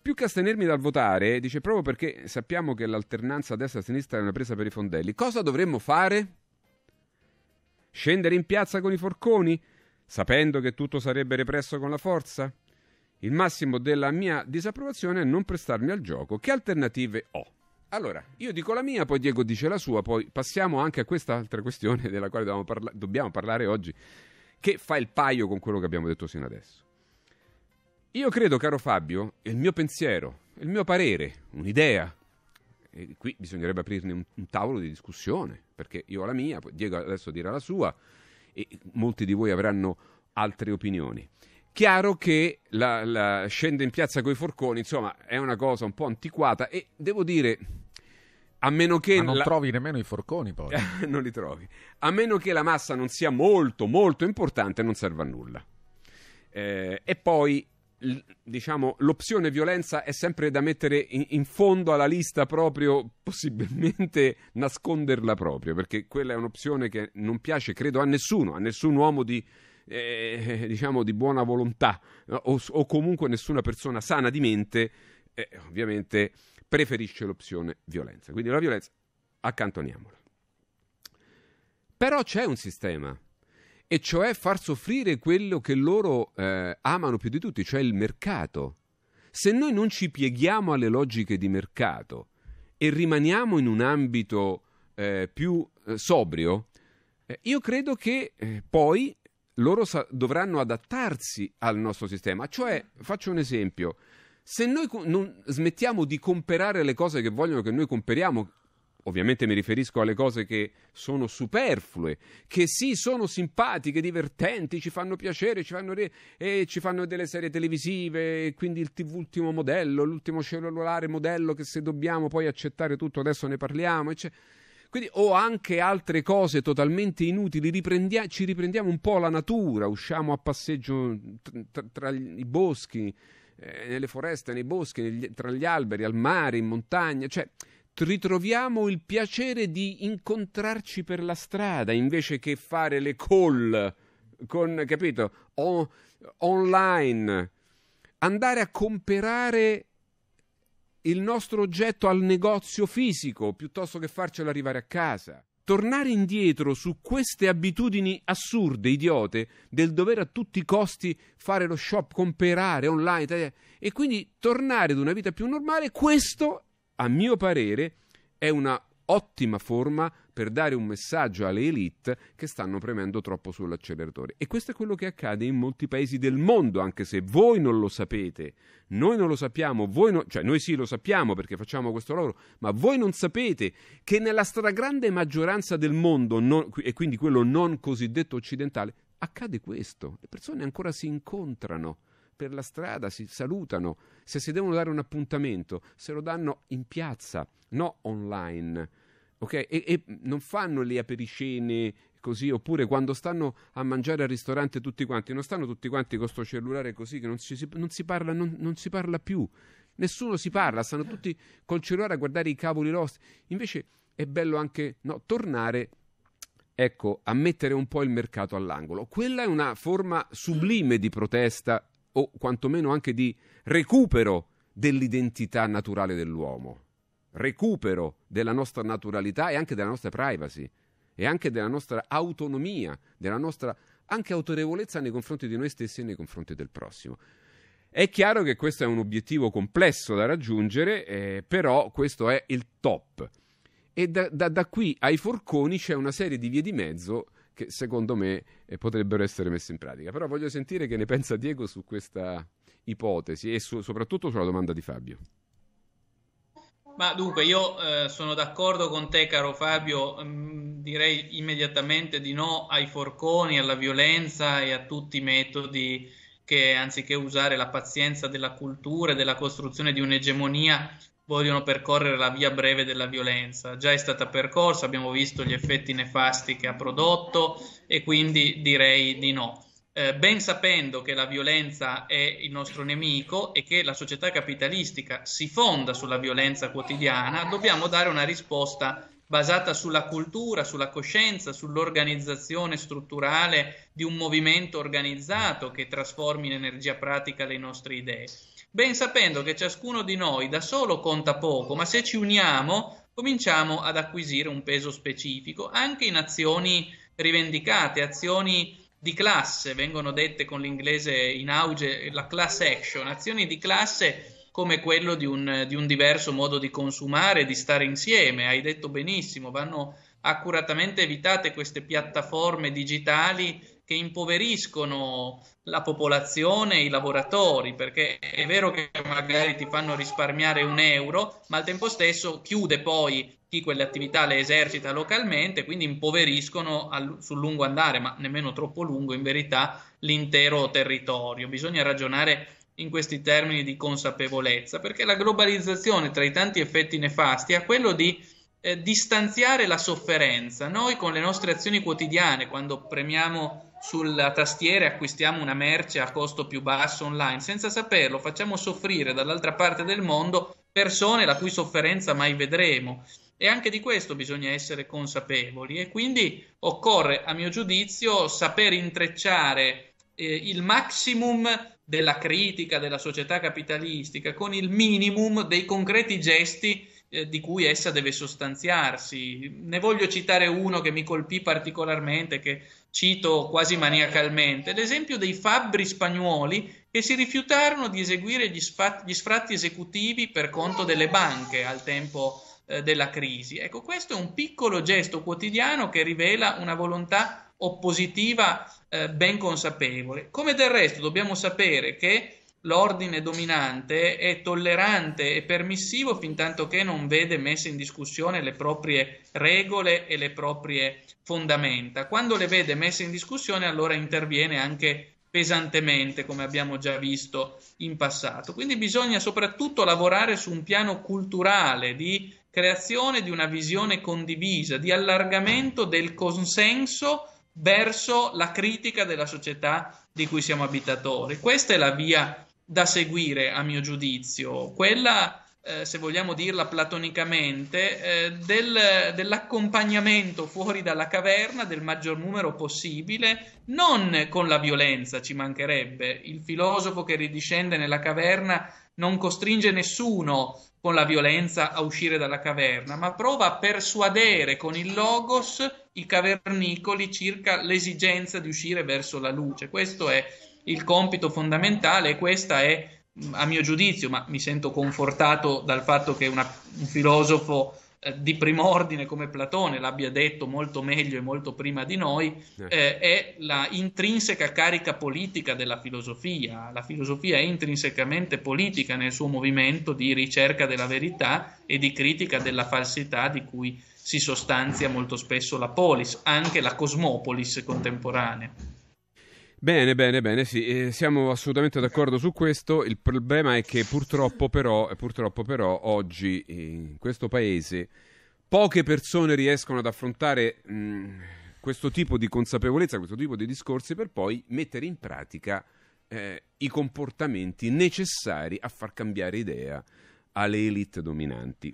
Più che astenermi dal votare, dice proprio perché sappiamo che l'alternanza destra-sinistra è una presa per i fondelli, cosa dovremmo fare? Scendere in piazza con i forconi, sapendo che tutto sarebbe represso con la forza? Il massimo della mia disapprovazione è non prestarmi al gioco. Che alternative ho? Allora, io dico la mia, poi Diego dice la sua, poi passiamo anche a quest'altra questione della quale dobbiamo, parla- dobbiamo parlare oggi, che fa il paio con quello che abbiamo detto sino adesso. Io credo, caro Fabio, il mio pensiero, il mio parere, un'idea, e qui bisognerebbe aprirne un, un, tavolo di discussione, perché io ho la mia, poi Diego adesso dirà la sua, e molti di voi avranno altre opinioni. Chiaro che la, la scende in piazza coi forconi, insomma, è una cosa un po' antiquata e devo dire, a meno che... Ma non la... trovi nemmeno i forconi poi. non li trovi. A meno che la massa non sia molto, molto importante, non serve a nulla. Eh, e poi diciamo, l'opzione violenza è sempre da mettere in, in, fondo alla lista proprio, possibilmente nasconderla proprio, perché quella è un'opzione che non piace, credo, a nessuno, a nessun uomo di, eh, diciamo, di buona volontà eh, o, o, comunque nessuna persona sana di mente, eh, ovviamente preferisce l'opzione violenza. Quindi la violenza accantoniamola. Però c'è un sistema e cioè far soffrire quello che loro eh, amano più di tutti, cioè il mercato. Se noi non ci pieghiamo alle logiche di mercato e rimaniamo in un ambito eh, più eh, sobrio, eh, io credo che eh, poi loro sa- dovranno adattarsi al nostro sistema. Cioè, faccio un esempio, se noi co- non smettiamo di comprare le cose che vogliono che noi compriamo, Ovviamente mi riferisco alle cose che sono superflue, che sì, sono simpatiche, divertenti, ci fanno piacere, ci fanno, re- e ci fanno delle serie televisive, quindi il TV ultimo modello, l'ultimo cellulare modello che se dobbiamo poi accettare tutto adesso ne parliamo, eccetera. Quindi o anche altre cose totalmente inutili, riprendia- ci riprendiamo un po' la natura, usciamo a passeggio tra, tra i boschi, eh, nelle foreste, nei boschi, negli, tra gli alberi, al mare, in montagna, cioè ritroviamo il piacere di incontrarci per la strada invece che fare le call con, capito, on- online, andare a comprare il nostro oggetto al negozio fisico piuttosto che farcelo arrivare a casa. Tornare indietro su queste abitudini assurde, idiote, del dover a tutti i costi fare lo shop, comprare online e quindi tornare ad una vita più normale, questo a mio parere, è una ottima forma per dare un messaggio alle elite che stanno premendo troppo sull'acceleratore. E questo è quello che accade in molti paesi del mondo, anche se voi non lo sapete, noi non lo sappiamo, voi no, cioè noi sì lo sappiamo perché facciamo questo lavoro, ma voi non sapete che nella stragrande maggioranza del mondo, non, e quindi quello non cosiddetto occidentale, accade questo. Le persone ancora si incontrano per la strada, si salutano, se si devono dare un appuntamento, se lo danno in piazza, no online. Okay? E, e non fanno le apericene così, oppure quando stanno a mangiare al ristorante tutti quanti, non stanno tutti quanti con sto cellulare così che non si, non si, parla, non, non si parla più nessuno si parla, stanno tutti col cellulare a guardare i cavoli rossi. Invece è bello anche no, tornare ecco, a mettere un po' il mercato all'angolo. Quella è una forma sublime di protesta o quantomeno anche di recupero dell'identità naturale dell'uomo, recupero della nostra naturalità e anche della nostra privacy e anche della nostra autonomia, della nostra anche autorevolezza nei confronti di noi stessi e nei confronti del prossimo. È chiaro che questo è un obiettivo complesso da raggiungere, eh, però questo è il top. E da, da, da qui ai forconi c'è una serie di vie di mezzo che secondo me eh, potrebbero essere messe in pratica. Però voglio sentire che ne pensa Diego su questa ipotesi e su, soprattutto sulla domanda di Fabio. Ma dunque, io eh, sono d'accordo con te, caro Fabio, mm, direi immediatamente di no ai forconi, alla violenza e a tutti i metodi che, anziché usare la pazienza della cultura e della costruzione di un'egemonia, vogliono percorrere la via breve della violenza. Già è stata percorsa, abbiamo visto gli effetti nefasti che ha prodotto e quindi direi di no. Eh, ben sapendo che la violenza è il nostro nemico e che la società capitalistica si fonda sulla violenza quotidiana, dobbiamo dare una risposta basata sulla cultura, sulla coscienza, sull'organizzazione strutturale di un movimento organizzato che trasformi in energia pratica le nostre idee, ben sapendo che ciascuno di noi da solo conta poco, ma se ci uniamo cominciamo ad acquisire un peso specifico anche in azioni rivendicate, azioni di classe, vengono dette con l'inglese in auge la class action, azioni di classe come quello di un, di un diverso modo di consumare, di stare insieme. Hai detto benissimo, vanno accuratamente evitate queste piattaforme digitali che impoveriscono la popolazione e i lavoratori, perché è vero che magari ti fanno risparmiare un euro, ma al tempo stesso chiude poi chi quelle attività le esercita localmente, quindi impoveriscono al, sul lungo andare, ma nemmeno troppo lungo in verità, l'intero territorio. Bisogna ragionare in questi termini di consapevolezza, perché la globalizzazione, tra i tanti effetti nefasti, ha quello di eh, distanziare la sofferenza. Noi con le nostre azioni quotidiane, quando premiamo sulla tastiera e acquistiamo una merce a costo più basso online, senza saperlo, facciamo soffrire dall'altra parte del mondo persone la cui sofferenza mai vedremo. E anche di questo bisogna essere consapevoli e quindi occorre, a mio giudizio, saper intrecciare eh, il maximum della critica della società capitalistica con il minimum dei concreti gesti eh, di cui essa deve sostanziarsi. Ne voglio citare uno che mi colpì particolarmente, che cito quasi maniacalmente, l'esempio dei fabbri spagnoli che si rifiutarono di eseguire gli, sfat- gli sfratti esecutivi per conto delle banche al tempo eh, della crisi. Ecco, questo è un piccolo gesto quotidiano che rivela una volontà oppositiva eh, ben consapevole. Come del resto dobbiamo sapere che l'ordine dominante è tollerante e permissivo fin tanto che non vede messe in discussione le proprie regole e le proprie fondamenta. Quando le vede messe in discussione allora interviene anche pesantemente, come abbiamo già visto in passato. Quindi bisogna soprattutto lavorare su un piano culturale di creazione di una visione condivisa, di allargamento del consenso verso la critica della società di cui siamo abitatori. Questa è la via da seguire, a mio giudizio, quella eh, se vogliamo dirla platonicamente, eh, del, dell'accompagnamento fuori dalla caverna del maggior numero possibile, non con la violenza, ci mancherebbe. Il filosofo che ridiscende nella caverna non costringe nessuno con la violenza a uscire dalla caverna, ma prova a persuadere con il logos i cavernicoli circa l'esigenza di uscire verso la luce. Questo è il compito fondamentale e questa è a mio giudizio, ma mi sento confortato dal fatto che una, un filosofo eh, di primo ordine come Platone l'abbia detto molto meglio e molto prima di noi, eh, è la intrinseca carica politica della filosofia. La filosofia è intrinsecamente politica nel suo movimento di ricerca della verità e di critica della falsità di cui si sostanzia molto spesso la polis, anche la cosmopolis contemporanea. Bene, bene, bene, sì, eh, siamo assolutamente d'accordo su questo. Il problema è che purtroppo però, purtroppo però oggi in questo paese poche persone riescono ad affrontare mh, mm, questo tipo di consapevolezza, questo tipo di discorsi per poi mettere in pratica eh, i comportamenti necessari a far cambiare idea alle elite dominanti.